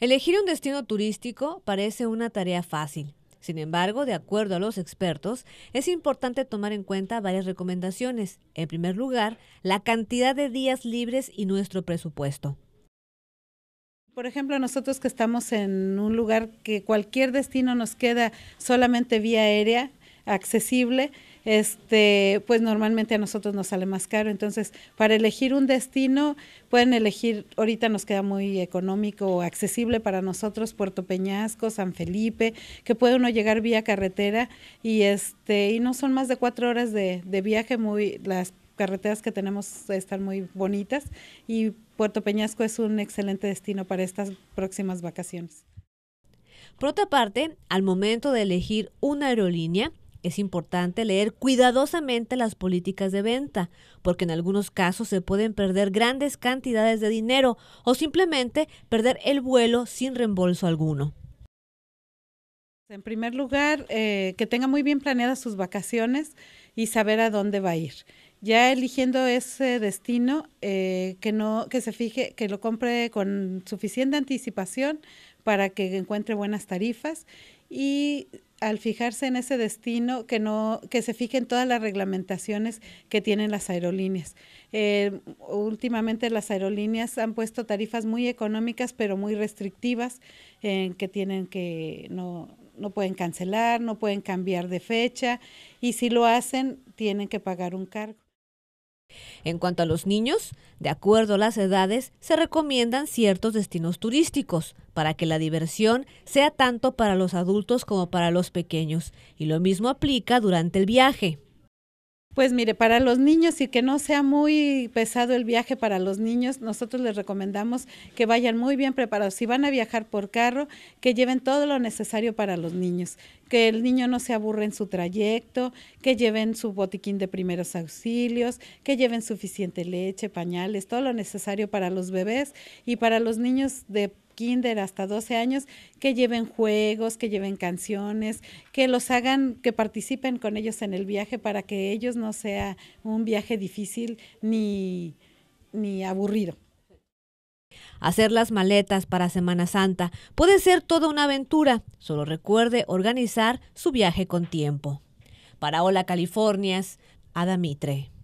Elegir un destino turístico parece una tarea fácil. Sin embargo, de acuerdo a los expertos, es importante tomar en cuenta varias recomendaciones. En primer lugar, la cantidad de días libres y nuestro presupuesto. Por ejemplo, nosotros que estamos en un lugar que cualquier destino nos queda solamente vía aérea accesible, este, pues normalmente a nosotros nos sale más caro. Entonces, para elegir un destino, pueden elegir, ahorita nos queda muy económico o accesible para nosotros, Puerto Peñasco, San Felipe, que puede uno llegar vía carretera y este, y no son más de cuatro horas de, viaje, muy, las carreteras que tenemos están muy bonitas y Puerto Peñasco es un excelente destino para estas próximas vacaciones. Por otra parte, al momento de elegir una aerolínea, es importante leer cuidadosamente las políticas de venta, porque en algunos casos se pueden perder grandes cantidades de dinero o simplemente perder el vuelo sin reembolso alguno. En primer lugar, eh, que tenga muy bien planeadas sus vacaciones y saber a dónde va a ir. Ya eligiendo ese destino, eh, que no, que se fije, que lo compre con suficiente anticipación para que encuentre buenas tarifas y al fijarse en ese destino, que, no, que se fijen todas las reglamentaciones que tienen las aerolíneas. Eh, últimamente las aerolíneas han puesto tarifas muy económicas, pero muy restrictivas, eh, que tienen que, no pueden cancelar, no pueden cambiar de fecha, y si lo hacen, tienen que pagar un cargo. En cuanto a los niños, de acuerdo a las edades, se recomiendan ciertos destinos turísticos para que la diversión sea tanto para los adultos como para los pequeños, y lo mismo aplica durante el viaje. Pues mire, para los niños y que no sea muy pesado el viaje para los niños, nosotros les recomendamos que vayan muy bien preparados. Si van a viajar por carro, que lleven todo lo necesario para los niños, que el niño no se aburre en su trayecto, que lleven su botiquín de primeros auxilios, que lleven suficiente leche, pañales, todo lo necesario para los bebés y para los niños de hasta 12 años, que lleven juegos, que lleven canciones, que los hagan, que participen con ellos en el viaje para que ellos no sea un viaje difícil ni, ni aburrido. Hacer las maletas para Semana Santa puede ser toda una aventura, solo recuerde organizar su viaje con tiempo. Para Hola Californias, Ada Mitre.